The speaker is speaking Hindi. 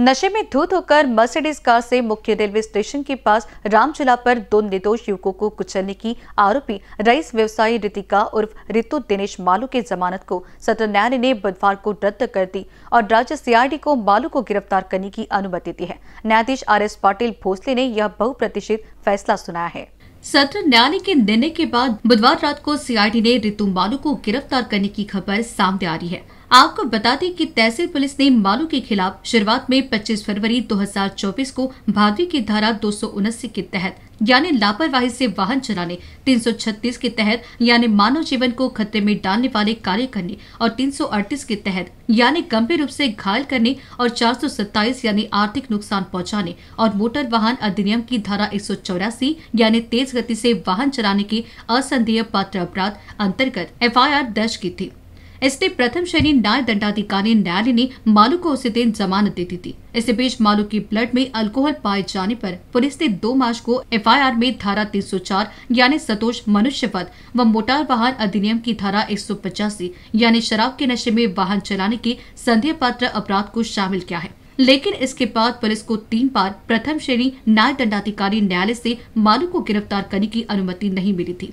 नशे में धूत होकर मर्सिडीज कार से मुख्य रेलवे स्टेशन के पास रामचला पर दो निर्दोष युवकों को कुचलने की आरोपी रईस व्यवसायी रितिका उर्फ रितु दिनेश मालू की जमानत को सत्र न्यायालय ने बुधवार को रद्द कर दी और राज्य सीआरडी को मालू को गिरफ्तार करने की अनुमति दी है न्यायाधीश आर एस पाटिल भोसले ने यह बहुप्रतिशित फैसला सुनाया है सत्र न्यायालय के निर्णय के बाद बुधवार रात को सीआरडी ने रितु मालू को गिरफ्तार करने की खबर सामने आ रही है आपको बता दें कि तहसील पुलिस ने मालू के खिलाफ शुरुआत में 25 फरवरी 2024 को भादवी की धारा दो के तहत यानी लापरवाही से वाहन चलाने 336 के तहत यानी मानव जीवन को खतरे में डालने वाले कार्य करने और 338 के तहत यानी गंभीर रूप से घायल करने और 427 यानी आर्थिक नुकसान पहुंचाने और मोटर वाहन अधिनियम की धारा एक यानी तेज गति से वाहन चलाने के असंदेह पात्र अपराध अंतर्गत एफ दर्ज की थी इसलिए प्रथम श्रेणी न्याय दंडाधिकारी न्यायालय ने मालू को उसी दिन जमानत दे दी थी इसी बीच मालू की ब्लड में अल्कोहल पाए जाने पर पुलिस ने दो मार्च को एफआईआर में धारा 304 यानी सतोष मनुष्य पद व मोटार वाहन अधिनियम की धारा एक यानी शराब के नशे में वाहन चलाने के संदेह पात्र अपराध को शामिल किया है लेकिन इसके बाद पुलिस को तीन बार प्रथम श्रेणी न्याय दंडाधिकारी न्यायालय से मालू को गिरफ्तार करने की अनुमति नहीं मिली थी